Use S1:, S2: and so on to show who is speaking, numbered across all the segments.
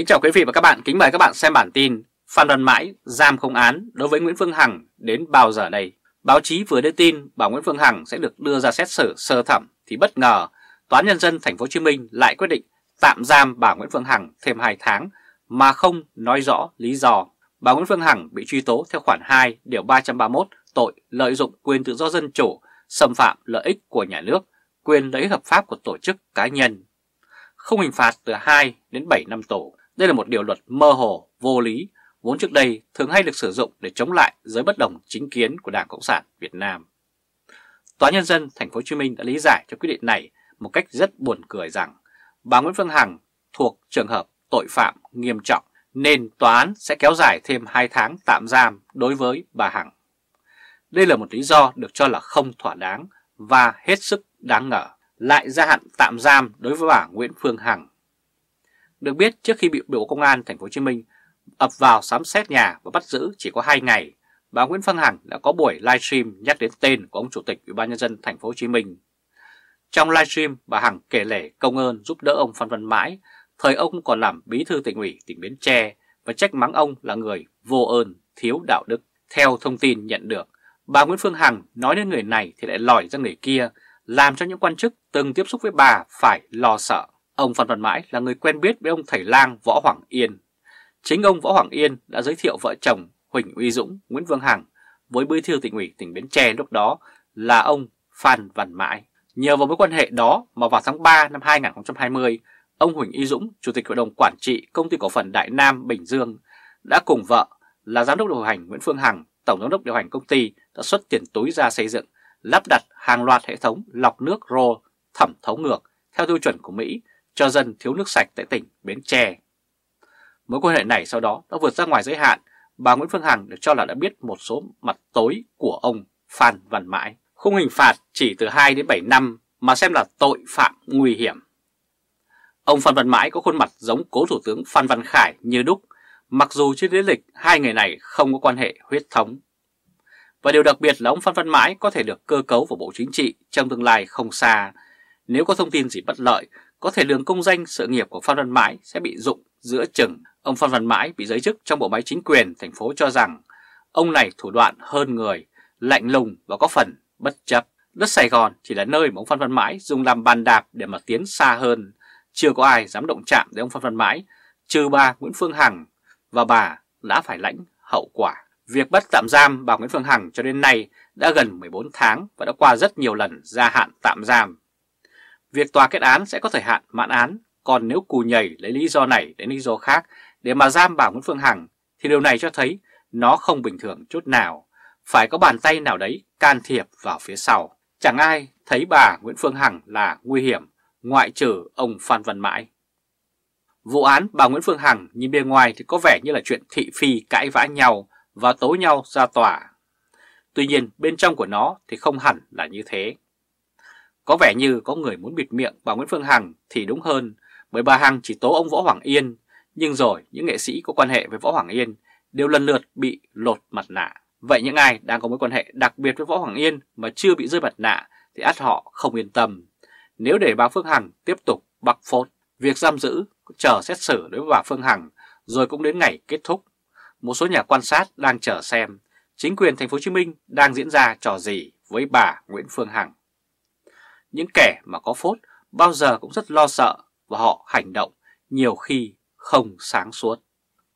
S1: Kính chào quý vị và các bạn, kính mời các bạn xem bản tin Phan Văn Mãi giam không án đối với Nguyễn Phương Hằng đến bao giờ đây? Báo chí vừa đưa tin bảo Nguyễn Phương Hằng sẽ được đưa ra xét xử sơ thẩm thì bất ngờ Toán Nhân dân Thành phố Hồ Chí Minh lại quyết định tạm giam bà Nguyễn Phương Hằng thêm 2 tháng mà không nói rõ lý do. Bà Nguyễn Phương Hằng bị truy tố theo khoản 2 điều 331 tội lợi dụng quyền tự do dân chủ, xâm phạm lợi ích của nhà nước, quyền lợi ích hợp pháp của tổ chức cá nhân. Không hình phạt từ 2 đến 7 năm tù đây là một điều luật mơ hồ, vô lý, vốn trước đây thường hay được sử dụng để chống lại giới bất đồng chính kiến của Đảng Cộng sản Việt Nam. Tòa nhân dân thành phố Hồ Chí Minh đã lý giải cho quyết định này một cách rất buồn cười rằng bà Nguyễn Phương Hằng thuộc trường hợp tội phạm nghiêm trọng nên tòa án sẽ kéo dài thêm 2 tháng tạm giam đối với bà Hằng. Đây là một lý do được cho là không thỏa đáng và hết sức đáng ngờ. Lại gia hạn tạm giam đối với bà Nguyễn Phương Hằng được biết trước khi bị Bộ Công an thành phố Hồ Chí Minh ập vào sám xét nhà và bắt giữ chỉ có 2 ngày, bà Nguyễn Phương Hằng đã có buổi livestream nhắc đến tên của ông chủ tịch Ủy ban nhân dân thành phố Hồ Chí Minh. Trong livestream, bà Hằng kể lể công ơn giúp đỡ ông Phan Văn Mãi, thời ông còn làm bí thư tỉnh ủy tỉnh Bến Tre và trách mắng ông là người vô ơn, thiếu đạo đức. Theo thông tin nhận được, bà Nguyễn Phương Hằng nói đến người này thì lại lòi ra người kia, làm cho những quan chức từng tiếp xúc với bà phải lo sợ. Ông Phan Văn Mãi là người quen biết với ông Thầy Lang Võ Hoàng Yên. Chính ông Võ Hoàng Yên đã giới thiệu vợ chồng Huỳnh Uy Dũng, Nguyễn Vương Hằng với bí thư tỉnh ủy tỉnh Bến Tre lúc đó là ông Phan Văn Mãi. Nhờ vào mối quan hệ đó mà vào tháng 3 năm 2020, ông Huỳnh Y Dũng, Chủ tịch Hội đồng Quản trị Công ty Cổ phần Đại Nam Bình Dương đã cùng vợ là Giám đốc điều hành Nguyễn Phương Hằng, Tổng giám đốc điều hành công ty đã xuất tiền túi ra xây dựng, lắp đặt hàng loạt hệ thống lọc nước RO thẩm thấu ngược theo tiêu chuẩn của Mỹ cho dân thiếu nước sạch tại tỉnh Bến Tre. Mối quan hệ này sau đó đã vượt ra ngoài giới hạn, bà Nguyễn Phương Hằng được cho là đã biết một số mặt tối của ông Phan Văn Mãi. Khung hình phạt chỉ từ 2 đến 7 năm mà xem là tội phạm nguy hiểm. Ông Phan Văn Mãi có khuôn mặt giống cố thủ tướng Phan Văn Khải như đúc, mặc dù trên lý lịch hai người này không có quan hệ huyết thống. Và điều đặc biệt là ông Phan Văn Mãi có thể được cơ cấu vào Bộ Chính trị trong tương lai không xa. Nếu có thông tin gì bất lợi, có thể đường công danh sự nghiệp của Phan Văn Mãi sẽ bị dụng giữa chừng. Ông Phan Văn Mãi bị giới chức trong bộ máy chính quyền thành phố cho rằng ông này thủ đoạn hơn người, lạnh lùng và có phần bất chấp. Đất Sài Gòn chỉ là nơi mà ông Phan Văn Mãi dùng làm bàn đạp để mà tiến xa hơn. Chưa có ai dám động chạm đến ông Phan Văn Mãi, trừ bà Nguyễn Phương Hằng và bà đã phải lãnh hậu quả. Việc bắt tạm giam bà Nguyễn Phương Hằng cho đến nay đã gần 14 tháng và đã qua rất nhiều lần gia hạn tạm giam. Việc tòa kết án sẽ có thời hạn mãn án, còn nếu cù nhảy lấy lý do này đến lý do khác để mà giam bà Nguyễn Phương Hằng thì điều này cho thấy nó không bình thường chút nào, phải có bàn tay nào đấy can thiệp vào phía sau. Chẳng ai thấy bà Nguyễn Phương Hằng là nguy hiểm, ngoại trừ ông Phan Văn Mãi. Vụ án bà Nguyễn Phương Hằng nhìn bề ngoài thì có vẻ như là chuyện thị phi cãi vã nhau và tố nhau ra tòa. Tuy nhiên bên trong của nó thì không hẳn là như thế. Có vẻ như có người muốn bịt miệng bà Nguyễn Phương Hằng thì đúng hơn bởi bà Hằng chỉ tố ông Võ Hoàng Yên nhưng rồi những nghệ sĩ có quan hệ với Võ Hoàng Yên đều lần lượt bị lột mặt nạ. Vậy những ai đang có mối quan hệ đặc biệt với Võ Hoàng Yên mà chưa bị rơi mặt nạ thì át họ không yên tâm. Nếu để bà Phương Hằng tiếp tục bắc phốt, việc giam giữ chờ xét xử đối với bà Phương Hằng rồi cũng đến ngày kết thúc. Một số nhà quan sát đang chờ xem chính quyền thành phố Hồ Chí Minh đang diễn ra trò gì với bà Nguyễn Phương Hằng những kẻ mà có phốt bao giờ cũng rất lo sợ và họ hành động nhiều khi không sáng suốt.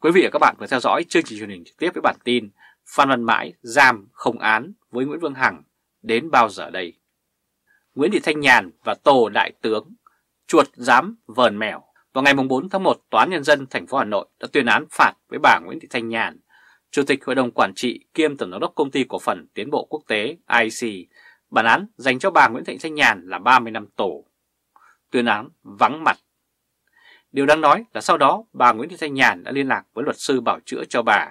S1: Quý vị và các bạn vừa theo dõi chương trình truyền hình trực tiếp với bản tin Phan Văn Mãi giam không án với Nguyễn Vương Hằng đến bao giờ đây? Nguyễn Thị Thanh Nhàn và Tô Đại Tướng chuột dám vờn mèo. Vào ngày 4 tháng 1, Tòa án Nhân dân thành phố Hà Nội đã tuyên án phạt với bà Nguyễn Thị Thanh Nhàn, Chủ tịch Hội đồng Quản trị kiêm Tổng giám đốc Công ty Cổ phần Tiến bộ Quốc tế IC Bản án dành cho bà Nguyễn Thị Thanh Nhàn là 30 năm tù. Tuyên án vắng mặt. Điều đáng nói là sau đó bà Nguyễn Thị Thanh Nhàn đã liên lạc với luật sư bảo chữa cho bà.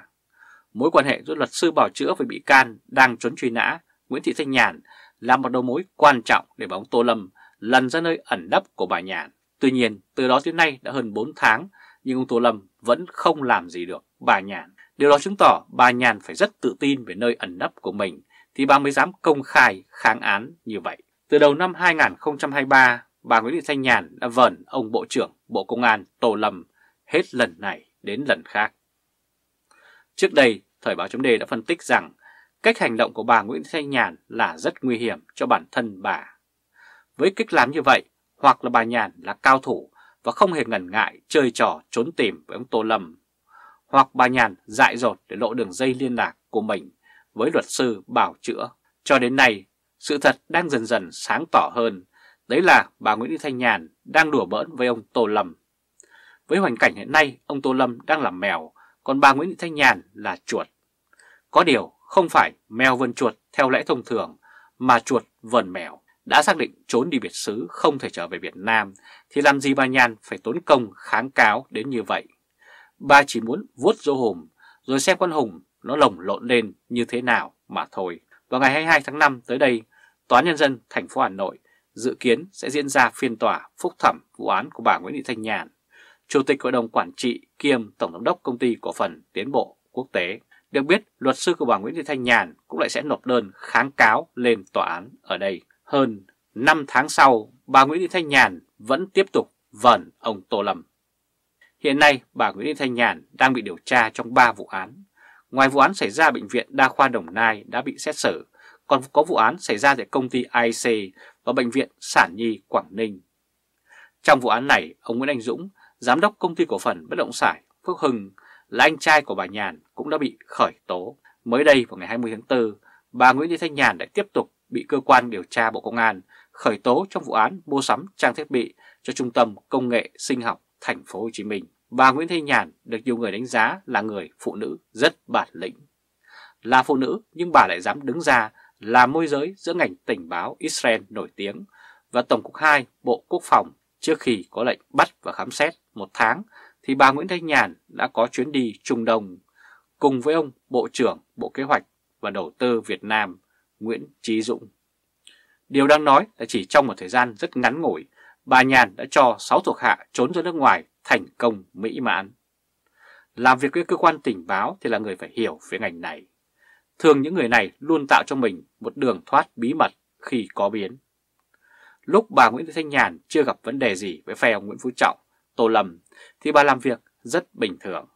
S1: Mối quan hệ giữa luật sư bảo chữa với bị can đang trốn truy nã Nguyễn Thị Thanh Nhàn là một đầu mối quan trọng để bóng Tô Lâm lần ra nơi ẩn nấp của bà Nhàn. Tuy nhiên, từ đó đến nay đã hơn 4 tháng, nhưng ông Tô Lâm vẫn không làm gì được bà Nhàn. Điều đó chứng tỏ bà Nhàn phải rất tự tin về nơi ẩn nấp của mình thì bà mới dám công khai kháng án như vậy. Từ đầu năm 2023, bà Nguyễn Thị Thanh Nhàn đã vờn ông Bộ trưởng Bộ Công an Tô Lâm hết lần này đến lần khác. Trước đây, Thời báo chấm đã phân tích rằng cách hành động của bà Nguyễn Thị Thanh Nhàn là rất nguy hiểm cho bản thân bà. Với cách làm như vậy, hoặc là bà Nhàn là cao thủ và không hề ngần ngại chơi trò trốn tìm với ông Tô Lâm, hoặc bà Nhàn dại dột để lộ đường dây liên lạc của mình với luật sư bảo chữa. Cho đến nay, sự thật đang dần dần sáng tỏ hơn, đấy là bà Nguyễn Thị Thanh Nhàn đang đùa bỡn với ông Tô Lâm. Với hoàn cảnh hiện nay, ông Tô Lâm đang làm mèo, còn bà Nguyễn Thị Thanh Nhàn là chuột. Có điều không phải mèo vườn chuột theo lẽ thông thường, mà chuột vườn mèo đã xác định trốn đi biệt xứ không thể trở về Việt Nam, thì làm gì bà Nhàn phải tốn công kháng cáo đến như vậy? Bà chỉ muốn vuốt dỗ Hùng, rồi xem con Hùng nó lồng lộn lên như thế nào mà thôi. Vào ngày 22 tháng 5 tới đây, Tòa án Nhân dân thành phố Hà Nội dự kiến sẽ diễn ra phiên tòa phúc thẩm vụ án của bà Nguyễn Thị Thanh Nhàn, Chủ tịch Hội đồng Quản trị kiêm Tổng Giám đốc Công ty Cổ phần Tiến bộ Quốc tế. Được biết, luật sư của bà Nguyễn Thị Thanh Nhàn cũng lại sẽ nộp đơn kháng cáo lên tòa án ở đây. Hơn 5 tháng sau, bà Nguyễn Thị Thanh Nhàn vẫn tiếp tục vẩn ông Tô Lâm. Hiện nay, bà Nguyễn Thị Thanh Nhàn đang bị điều tra trong 3 vụ án Ngoài vụ án xảy ra Bệnh viện Đa khoa Đồng Nai đã bị xét xử, còn có vụ án xảy ra tại công ty IC và Bệnh viện Sản Nhi Quảng Ninh. Trong vụ án này, ông Nguyễn Anh Dũng, giám đốc công ty cổ phần bất động sản Phước Hưng là anh trai của bà Nhàn cũng đã bị khởi tố. Mới đây vào ngày 20 tháng 4, bà Nguyễn Thị Thanh Nhàn đã tiếp tục bị cơ quan điều tra Bộ Công an khởi tố trong vụ án mua sắm trang thiết bị cho Trung tâm Công nghệ Sinh học Thành phố Hồ Chí Minh. Bà Nguyễn thanh Nhàn được nhiều người đánh giá là người phụ nữ rất bản lĩnh. Là phụ nữ nhưng bà lại dám đứng ra là môi giới giữa ngành tình báo Israel nổi tiếng và Tổng cục 2 Bộ Quốc phòng trước khi có lệnh bắt và khám xét một tháng thì bà Nguyễn Thanh Nhàn đã có chuyến đi Trung Đông cùng với ông Bộ trưởng Bộ Kế hoạch và Đầu tư Việt Nam Nguyễn Trí Dũng. Điều đang nói là chỉ trong một thời gian rất ngắn ngủi bà Nhàn đã cho 6 thuộc hạ trốn ra nước ngoài thành công mỹ mãn. Làm việc với cơ quan tình báo thì là người phải hiểu về ngành này. Thường những người này luôn tạo cho mình một đường thoát bí mật khi có biến. Lúc bà Nguyễn Thị Thanh Nhàn chưa gặp vấn đề gì với phe ông Nguyễn Phú Trọng, Tô Lâm thì bà làm việc rất bình thường.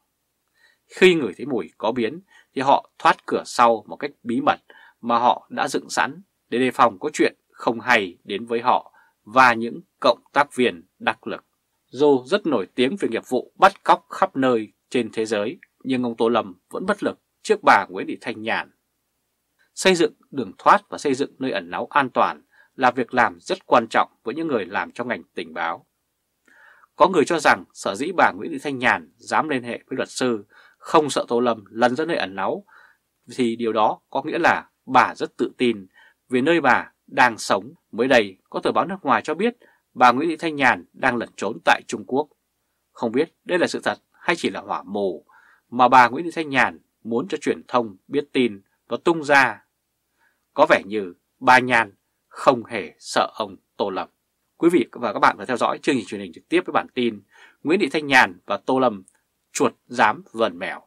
S1: Khi người thấy mùi có biến thì họ thoát cửa sau một cách bí mật mà họ đã dựng sẵn để đề phòng có chuyện không hay đến với họ và những cộng tác viên đắc lực. Dù rất nổi tiếng về nghiệp vụ bắt cóc khắp nơi trên thế giới, nhưng ông Tô Lâm vẫn bất lực trước bà Nguyễn Thị Thanh Nhàn. Xây dựng đường thoát và xây dựng nơi ẩn náu an toàn là việc làm rất quan trọng với những người làm trong ngành tình báo. Có người cho rằng sở dĩ bà Nguyễn Thị Thanh Nhàn dám liên hệ với luật sư, không sợ Tô Lâm lăn ra nơi ẩn náu, thì điều đó có nghĩa là bà rất tự tin vì nơi bà đang sống. Mới đây, có tờ báo nước ngoài cho biết bà Nguyễn Thị Thanh Nhàn đang lẩn trốn tại Trung Quốc. Không biết đây là sự thật hay chỉ là hỏa mù mà bà Nguyễn Thị Thanh Nhàn muốn cho truyền thông biết tin và tung ra. Có vẻ như bà Nhàn không hề sợ ông Tô Lâm. Quý vị và các bạn vừa theo dõi chương trình truyền hình trực tiếp với bản tin Nguyễn Thị Thanh Nhàn và Tô Lâm chuột dám vờn mèo.